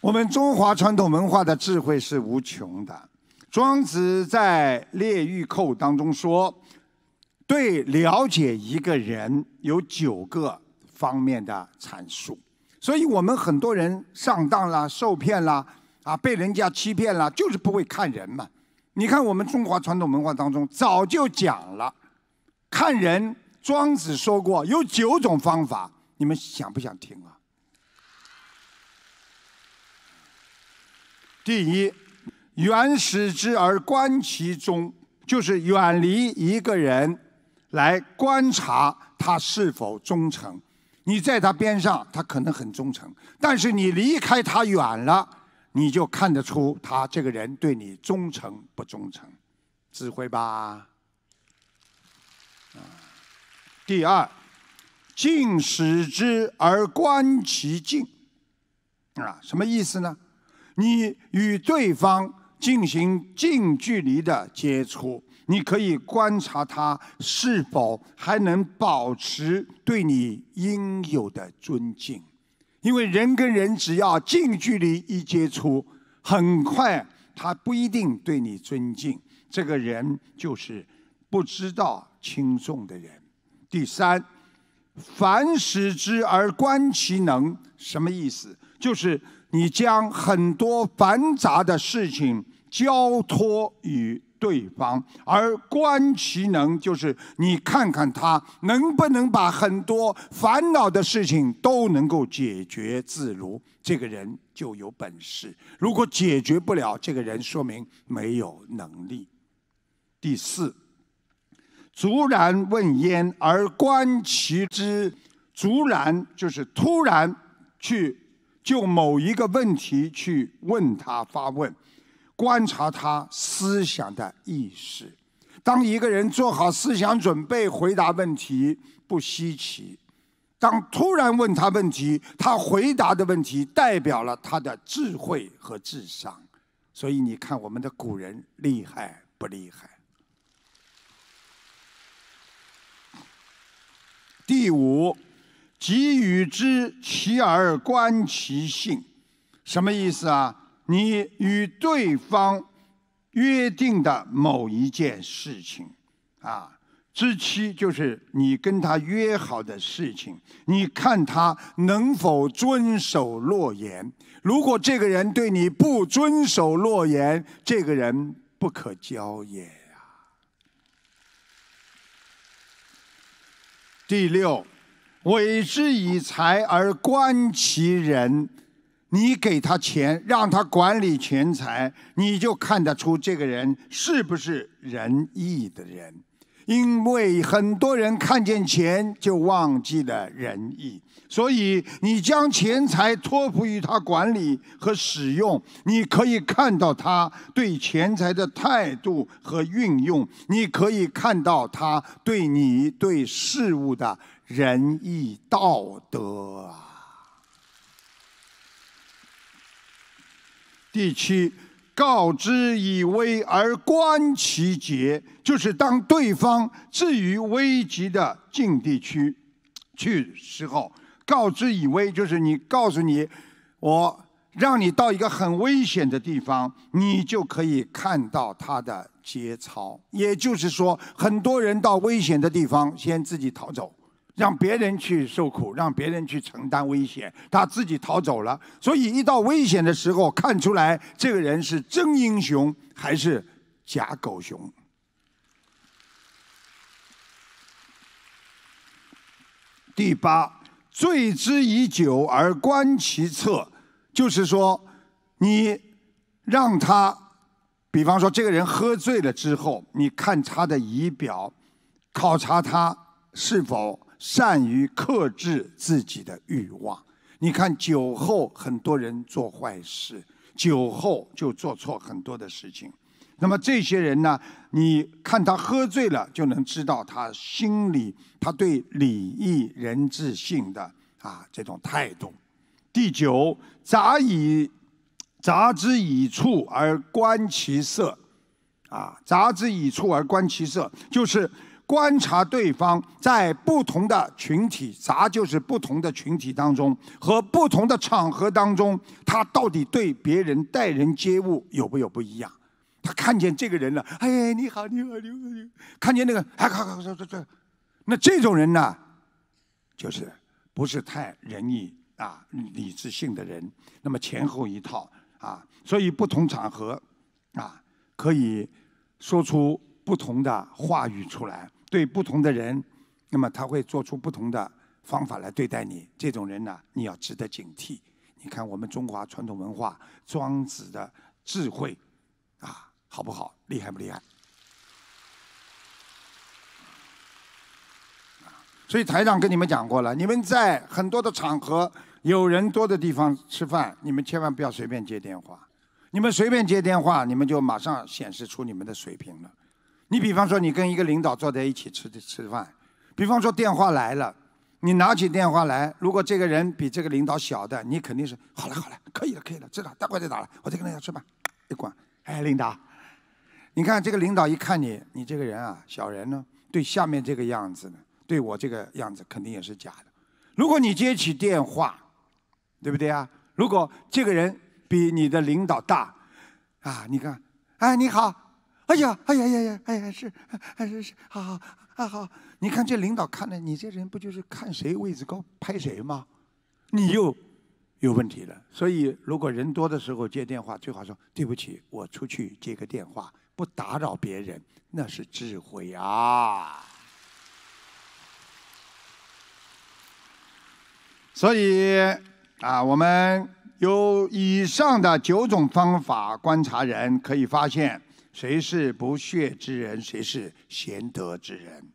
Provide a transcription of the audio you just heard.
我们中华传统文化的智慧是无穷的。庄子在《列玉寇》当中说，对了解一个人有九个方面的阐述。所以我们很多人上当了、受骗了，啊，被人家欺骗了，就是不会看人嘛。你看我们中华传统文化当中早就讲了，看人，庄子说过有九种方法，你们想不想听啊？第一，远使之而观其中，就是远离一个人来观察他是否忠诚。你在他边上，他可能很忠诚；但是你离开他远了，你就看得出他这个人对你忠诚不忠诚。智慧吧？啊，第二，近使之而观其境，啊，什么意思呢？你与对方进行近距离的接触，你可以观察他是否还能保持对你应有的尊敬。因为人跟人只要近距离一接触，很快他不一定对你尊敬，这个人就是不知道轻重的人。第三。凡使之而观其能，什么意思？就是你将很多繁杂的事情交托于对方，而观其能，就是你看看他能不能把很多烦恼的事情都能够解决自如。这个人就有本事。如果解决不了，这个人说明没有能力。第四。竹然问焉，而观其之。竹然就是突然去就某一个问题去问他发问，观察他思想的意识。当一个人做好思想准备回答问题不稀奇，当突然问他问题，他回答的问题代表了他的智慧和智商。所以你看我们的古人厉害不厉害？第五，给予之其而观其性，什么意思啊？你与对方约定的某一件事情，啊，之期就是你跟他约好的事情，你看他能否遵守诺言。如果这个人对你不遵守诺言，这个人不可交也。第六，委之以财而观其人，你给他钱，让他管理钱财，你就看得出这个人是不是仁义的人。因为很多人看见钱就忘记了仁义，所以你将钱财托付于他管理和使用，你可以看到他对钱财的态度和运用，你可以看到他对你对事物的仁义道德。啊。第七。告之以危而观其节，就是当对方置于危急的境地区去时候，告之以危，就是你告诉你，我让你到一个很危险的地方，你就可以看到他的节操。也就是说，很多人到危险的地方，先自己逃走。让别人去受苦，让别人去承担危险，他自己逃走了。所以，一到危险的时候，看出来这个人是真英雄还是假狗熊。第八，醉之以酒而观其策，就是说，你让他，比方说，这个人喝醉了之后，你看他的仪表，考察他是否。善于克制自己的欲望。你看，酒后很多人做坏事，酒后就做错很多的事情。那么这些人呢？你看他喝醉了，就能知道他心里他对礼义仁智性的啊这种态度。第九，杂以杂之以处而观其色，啊，杂之以处而观其色，就是。观察对方在不同的群体，啥就是不同的群体当中和不同的场合当中，他到底对别人待人接物有没有不一样？他看见这个人了，哎，你好，你好，你好，你好；看见那个，哎，好，好，好，好，好，那这种人呢，就是不是太仁义啊、理智性的人。那么前后一套啊，所以不同场合啊，可以说出不同的话语出来。对不同的人，那么他会做出不同的方法来对待你。这种人呢，你要值得警惕。你看我们中华传统文化，庄子的智慧，啊，好不好？厉害不厉害？所以台长跟你们讲过了，你们在很多的场合、有人多的地方吃饭，你们千万不要随便接电话。你们随便接电话，你们就马上显示出你们的水平了。你比方说，你跟一个领导坐在一起吃吃饭，比方说电话来了，你拿起电话来，如果这个人比这个领导小的，你肯定是好了好了，可以了可以了，知道，待会再打了，我再跟大家吃饭，一挂，哎，领导，你看这个领导一看你，你这个人啊，小人呢，对下面这个样子呢，对我这个样子肯定也是假的。如果你接起电话，对不对啊？如果这个人比你的领导大，啊，你看，哎，你好。哎呀，哎呀呀呀，哎呀，是，哎是是，好好啊好，你看这领导看的，你这人不就是看谁位置高拍谁吗？你又有问题了。所以，如果人多的时候接电话，最好说对不起，我出去接个电话，不打扰别人，那是智慧啊。所以啊，我们有以上的九种方法观察人，可以发现。谁是不屑之人？谁是贤德之人？